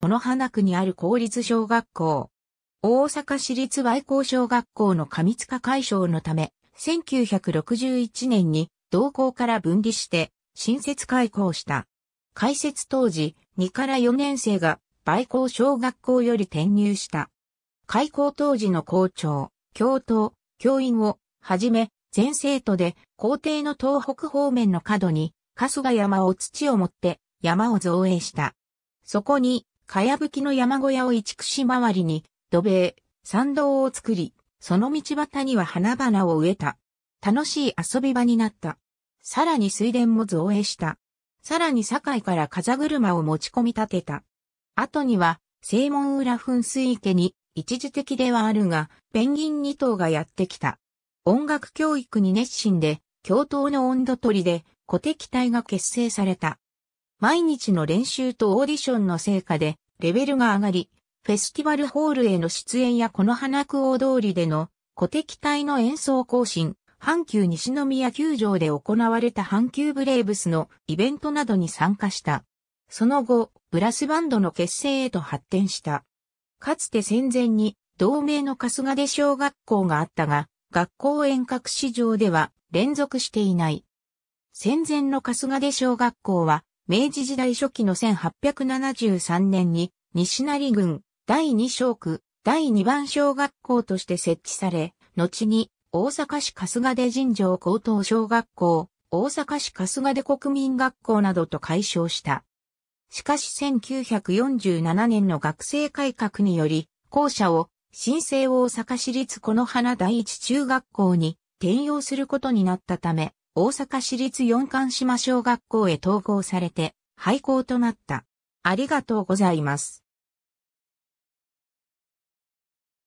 この花区にある公立小学校。大阪市立外光小学校の上塚解消のため、1961年に同校から分離して新設開校した。開設当時、2から4年生が外校小学校より転入した。開校当時の校長、教頭、教員をはじめ、全生徒で校庭の東北方面の角に、春日山を土を持って山を造営した。そこにかやぶきの山小屋を移築し周りに土塀、参道を作り、その道端には花々を植えた。楽しい遊び場になった。さらに水田も造営した。さらに堺から風車を持ち込み立てた。後には、正門裏噴水池に、一時的ではあるが、ペンギン二頭がやってきた。音楽教育に熱心で、教頭の温度取りで、古敵隊が結成された。毎日の練習とオーディションの成果で、レベルが上がり、フェスティバルホールへの出演やこの花久大通りでの、古敵隊の演奏更新、阪急西宮球場で行われた阪急ブレーブスのイベントなどに参加した。その後、ブラスバンドの結成へと発展した。かつて戦前に同盟の春日出小学校があったが、学校遠隔市場では連続していない。戦前の春日出小学校は明治時代初期の1873年に、西成郡第2小区第2番小学校として設置され、後に大阪市春日出尋常高等小学校、大阪市春日出国民学校などと解消した。しかし1947年の学生改革により、校舎を新生大阪市立この花第一中学校に転用することになったため、大阪市立四冠島小学校へ統合されて廃校となった。ありがとうございます。